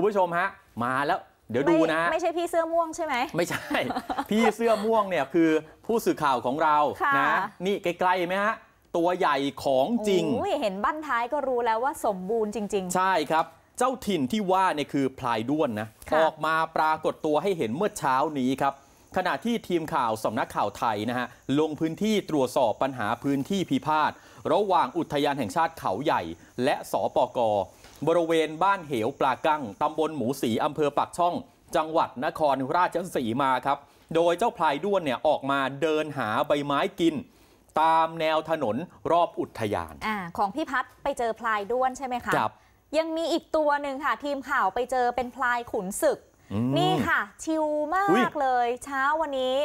ุณผู้ชมฮะมาแล้วเดี๋ยวดูนะ ไม่ใช่พี่เสื้อม่วงใช่ไหมไม่ใช่ พี่เสื้อม่วงเนี่ยคือ ผู้สื่อข่าวของเรานะนี่ใกล้ๆไหมฮะตัวใหญ่ของจริงเห็นบั้นท้ายก็รู้แล้วว่าสมบูรณ์จริงๆ ใช่ครับ เจ้าถิ่นที่ว่าเนี่ยคือพลายด้วนนะ ออกมาปรากฏตัวให้เห็นเมื่อเช้านี้ครับ ขณะที่ทีมข่าวสำนักข่าวไทยนะฮะลงพื้นที่ตรวจสอบปัญหาพื้นที่พิพาทระหว่างอุทยานแห่งชาติเขาใหญ่และสปกบริเวณบ้านเหวปลากั้งตำบลหมูสี อำเภอปากช่อง จังหวัดนครราชสีมาครับ โดยเจ้าพลายด้วนเนี่ยออกมาเดินหาใบไม้กิน ตามแนวถนนรอบอุทยานอาของพี่พัฒไปเจอพลายด้วนใช่ไหมคะครับ ยังมีอีกตัวหนึ่งค่ะ ทีมข่าวไปเจอเป็นพลายขุนศึก นี่ค่ะ ชิลมากเลยเช้าวันนี้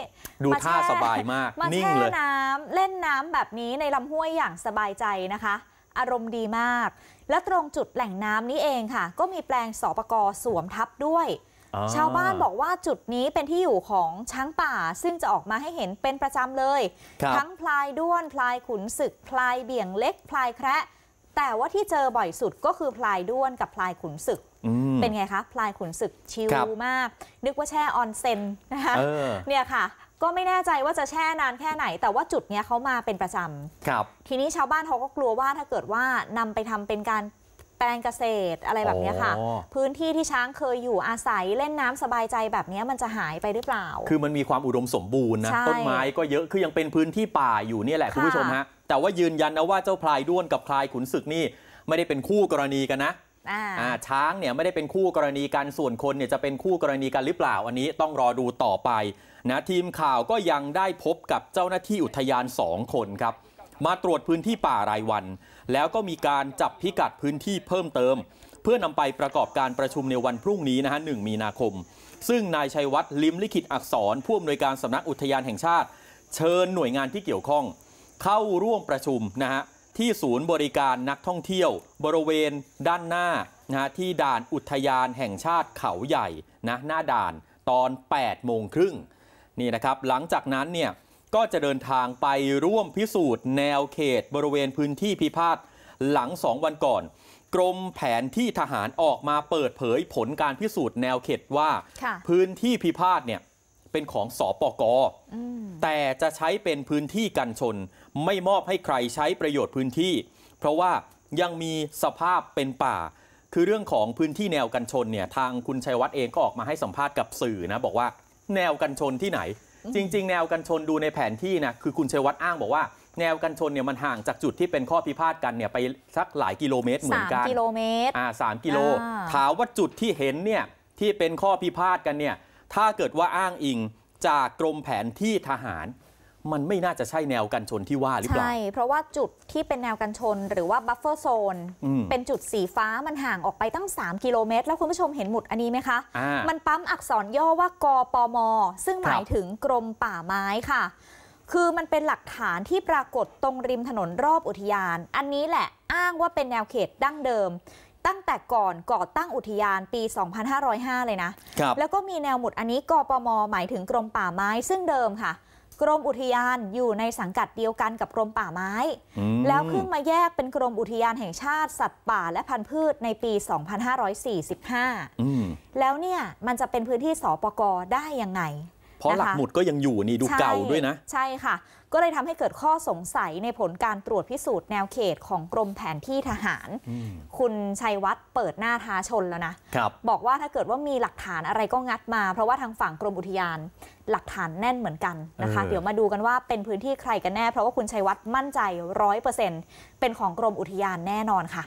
ดูท่าสบายมากมาแช่น้ำเล่นน้ำแบบนี้ในลำห้วยอย่างสบายใจนะคะอารมณ์ดีมาก และตรงจุดแหล่งน้ำนี้เองค่ะ ก็มีแปลงสปกสวมทับด้วย ชาวบ้านบอกว่าจุดนี้เป็นที่อยู่ของช้างป่าซึ่งจะออกมาให้เห็นเป็นประจำเลย ทั้งพลายด้วน พลายขุนศึก พลายเบี่ยงเล็ก พลายแคระแต่ว่าที่เจอบ่อยสุดก็คือพลายด้วนกับพลายขุนศึกเป็นไงคะพลายขุนศึก ชิลมาก นึกว่าแช่ออนเซ็นนะคะเนี่ยค่ะ ก็ไม่แน่ใจว่าจะแช่นานแค่ไหน แต่ว่าจุดเนี้ยเขามาเป็นประจำครับ ทีนี้ชาวบ้านเขาก็กลัวว่าถ้าเกิดว่านำไปทำเป็นการแปลงเกษตรอะไรแบบนี้ค่ะ พื้นที่ที่ช้างเคยอยู่อาศัยเล่นน้ำสบายใจแบบนี้มันจะหายไปหรือเปล่า คือมันมีความอุดมสมบูรณ์นะต้นไม้ก็เยอะคือยังเป็นพื้นที่ป่าอยู่เนี่ยแหละคุณผู้ชมฮะแต่ว่ายืนยันนะว่าเจ้าพลายด้วนกับพลายขุนศึกนี่ ไม่ได้เป็นคู่กรณีกันนะ ช้างเนี่ยไม่ได้เป็นคู่กรณีกันส่วนคนเนี่ยจะเป็นคู่กรณีกันหรือเปล่าอันนี้ต้องรอดูต่อไปนะทีมข่าวก็ยังได้พบกับเจ้าหน้าที่อุทยาน 2 คนครับ มาตรวจพื้นที่ป่ารายวัน แล้วก็มีการจับพิกัดพื้นที่เพิ่มเติม เพื่อนำไปประกอบการประชุมในวันพรุ่งนี้นะฮะหนึ่งมีนาคม ซึ่งนายชัยวัฒน์ลิมลิขิตอักษรผู้อำนวยการสำนักอุทยานแห่งชาติ เชิญหน่วยงานที่เกี่ยวข้องเข้าร่วมประชุมนะฮะที่ศูนย์บริการนักท่องเที่ยว บริเวณด้านหน้านะฮะที่ด่านอุทยานแห่งชาติเขาใหญ่นะหน้าด่านตอน8โมงครึ่งนี่นะครับหลังจากนั้นเนี่ยก็จะเดินทางไปร่วมพิสูจน์ แนวเขต บริเวณพื้นที่พิพาทหลังสองวันก่อน กรมแผนที่ทหารออกมาเปิดเผยผลการพิสูจน์แนวเขตว่าพื้นที่พิพาทเนี่ยเป็นของสอปกแต่จะใช้เป็นพื้นที่กันชนไม่มอบให้ใครใช้ประโยชน์พื้นที่ เพราะว่ายังมีสภาพเป็นป่า คือเรื่องของพื้นที่แนวกันชนเนี่ยทางคุณชัยวัฒน์เองก็ออกมาให้สัมภาษณ์กับสื่อนะบอกว่า แนวกันชนที่ไหน จริงๆ แนวกันชนดูในแผนที่นะคือคุณชัยวัฒน์อ้างบอกว่าแนวกันชนเนี่ยมันห่างจากจุดที่เป็นข้อพิพาทกันเนี่ยไปสักหลายกิโลเมตรเหมือนกันสกิโลเมตรอ่าสกิโล ถามว่าจุดที่เห็นเนี่ยที่เป็นข้อพิพาทกันเนี่ยถ้าเกิดว่าอ้างอิงจากกรมแผนที่ทหาร มันไม่น่าจะใช่แนวกันชนที่ว่าหรือเปล่าใช่ เพราะว่าจุดที่เป็นแนวกันชนหรือว่าบัฟเฟอร์โซนเป็นจุดสีฟ้ามันห่างออกไปตั้ง 3 กิโลเมตร แล้วคุณผู้ชมเห็นหมุดอันนี้ไหมคะ มันปั๊มอักษรย่อว่า ก ปม ซึ่งหมายถึงกรมป่าไม้ค่ะ คือมันเป็นหลักฐานที่ปรากฏตรงริมถนนรอบอุทยาน อันนี้แหละอ้างว่าเป็นแนวเขตดั้งเดิมตั้งแต่ก่อนก่อตั้งอุทยานปี 2505 เลยนะ แล้วก็มีแนวหมุดอันนี้กปมหมายถึงกรมป่าไม้ซึ่งเดิมค่ะ กรมอุทยานอยู่ในสังกัดเดียวกันกับกรมป่าไม้ แล้วเพิ่งมาแยกเป็น กรมอุทยานแห่งชาติสัตว์ป่าและพันธุ์พืชในปี 2545 แล้วเนี่ย มันจะเป็นพื้นที่สปกได้ยังไงราะหลักหมุดก็ยังอยู่นี่ดูเก่าด้วยนะ ใช่ค่ะ ก็เลยทำให้เกิดข้อสงสัยในผลการตรวจพิสูจน์แนวเขตของกรมแผนที่ทหาร คุณชัยวัฒน์เปิดหน้าท้าชนแล้วนะบบอกว่าถ้าเกิดว่ามีหลักฐานอะไรก็งัดมา เพราะว่าทางฝั่งกรมอุทยาน หลักฐานแน่นเหมือนกันนะคะ เดี๋ยวมาดูกันว่าเป็นพื้นที่ใครกันแน่เพราะว่าคุณชัยวัฒน์มั่นใจร้อยเปอร์เซ็นเป็นของกรมอุทยานแน่นอนค่ะ